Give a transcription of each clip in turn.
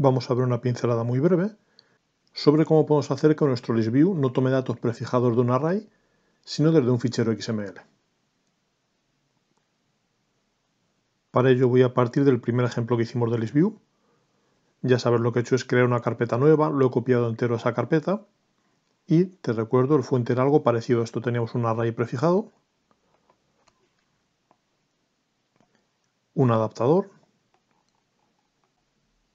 vamos a ver una pincelada muy breve sobre cómo podemos hacer que nuestro ListView no tome datos prefijados de un array, sino desde un fichero XML. Para ello voy a partir del primer ejemplo que hicimos de ListView. Ya sabes lo que he hecho es crear una carpeta nueva, lo he copiado entero a esa carpeta y te recuerdo el fuente era algo parecido a esto, teníamos un array prefijado, un adaptador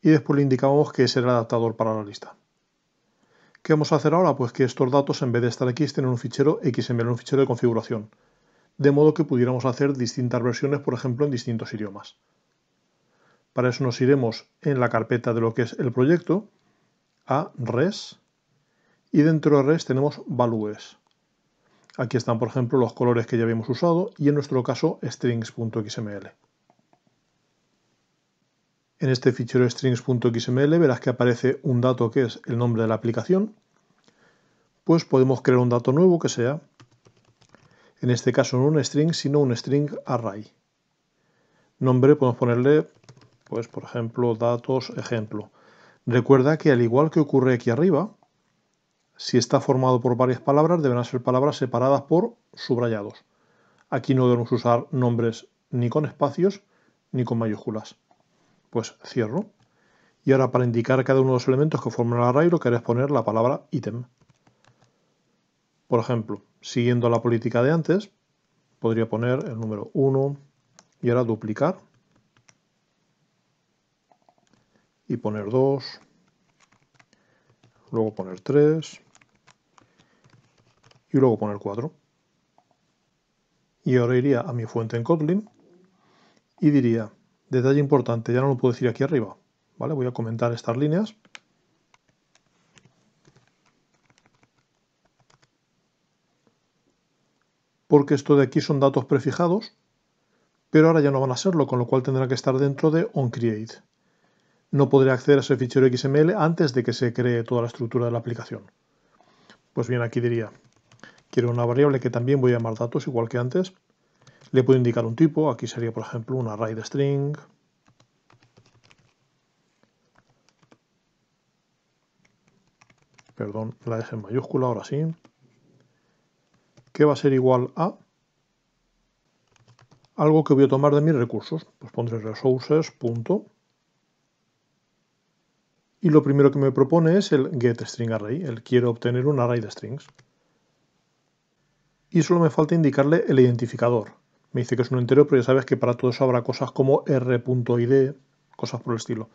y después le indicamos que es el adaptador para la lista. ¿Qué vamos a hacer ahora? Pues que estos datos en vez de estar aquí estén en un fichero XML, un fichero de configuración, de modo que pudiéramos hacer distintas versiones, por ejemplo, en distintos idiomas. Para eso nos iremos en la carpeta de lo que es el proyecto a res y dentro de res tenemos values. Aquí están, por ejemplo, los colores que ya habíamos usado y en nuestro caso strings.xml. En este fichero strings.xml verás que aparece un dato que es el nombre de la aplicación. Pues podemos crear un dato nuevo que sea, en este caso no un string, sino un string array. Nombre podemos ponerle, pues por ejemplo, datos ejemplo. Recuerda que al igual que ocurre aquí arriba, si está formado por varias palabras, deberán ser palabras separadas por subrayados. Aquí no debemos usar nombres ni con espacios ni con mayúsculas pues cierro. Y ahora para indicar cada uno de los elementos que forman el array lo es poner la palabra ítem. Por ejemplo, siguiendo la política de antes, podría poner el número 1 y ahora duplicar y poner 2, luego poner 3 y luego poner 4. Y ahora iría a mi fuente en Kotlin y diría Detalle importante, ya no lo puedo decir aquí arriba. ¿vale? Voy a comentar estas líneas. Porque esto de aquí son datos prefijados, pero ahora ya no van a serlo, con lo cual tendrá que estar dentro de onCreate. No podré acceder a ese fichero XML antes de que se cree toda la estructura de la aplicación. Pues bien, aquí diría, quiero una variable que también voy a llamar datos, igual que antes, le puedo indicar un tipo, aquí sería por ejemplo un array de string. Perdón, la es en mayúscula, ahora sí. Que va a ser igual a algo que voy a tomar de mis recursos. Pues pondré resources. Punto. Y lo primero que me propone es el getStringArray, el quiero obtener un array de strings. Y solo me falta indicarle el identificador, me dice que es un entero, pero ya sabes que para todo eso habrá cosas como r.id, cosas por el estilo.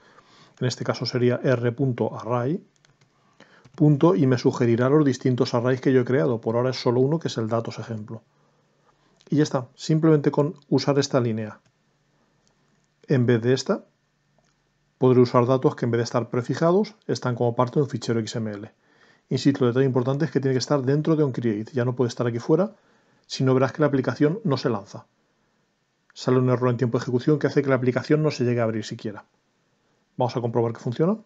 En este caso sería r.array, punto, y me sugerirá los distintos arrays que yo he creado. Por ahora es solo uno, que es el datos ejemplo. Y ya está, simplemente con usar esta línea. En vez de esta, podré usar datos que en vez de estar prefijados, están como parte de un fichero XML. Insisto, de detalle importante es que tiene que estar dentro de un create, ya no puede estar aquí fuera, si no verás que la aplicación no se lanza. Sale un error en tiempo de ejecución que hace que la aplicación no se llegue a abrir siquiera. Vamos a comprobar que funciona.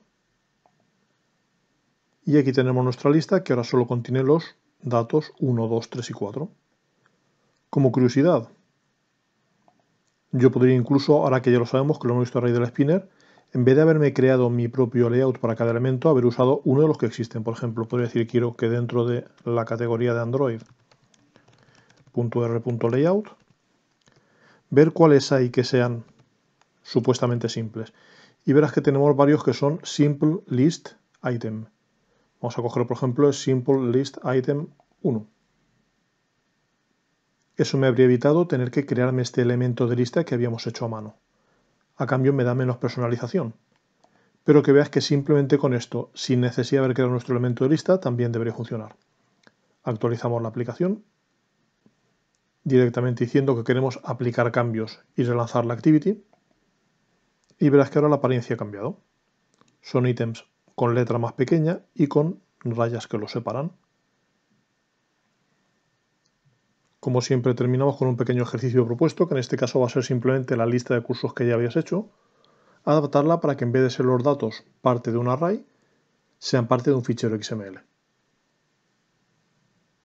Y aquí tenemos nuestra lista que ahora solo contiene los datos 1, 2, 3 y 4. Como curiosidad, yo podría incluso, ahora que ya lo sabemos, que lo hemos visto a raíz del spinner, en vez de haberme creado mi propio layout para cada elemento, haber usado uno de los que existen. Por ejemplo, podría decir quiero que dentro de la categoría de Android .r.layout ver cuáles hay que sean supuestamente simples. Y verás que tenemos varios que son simple list item. Vamos a coger, por ejemplo, simple list item 1. Eso me habría evitado tener que crearme este elemento de lista que habíamos hecho a mano. A cambio me da menos personalización. Pero que veas que simplemente con esto, sin necesidad de haber creado nuestro elemento de lista, también debería funcionar. Actualizamos la aplicación directamente diciendo que queremos aplicar cambios y relanzar la activity. Y verás que ahora la apariencia ha cambiado. Son ítems con letra más pequeña y con rayas que los separan. Como siempre terminamos con un pequeño ejercicio propuesto, que en este caso va a ser simplemente la lista de cursos que ya habías hecho, adaptarla para que en vez de ser los datos parte de un array, sean parte de un fichero XML.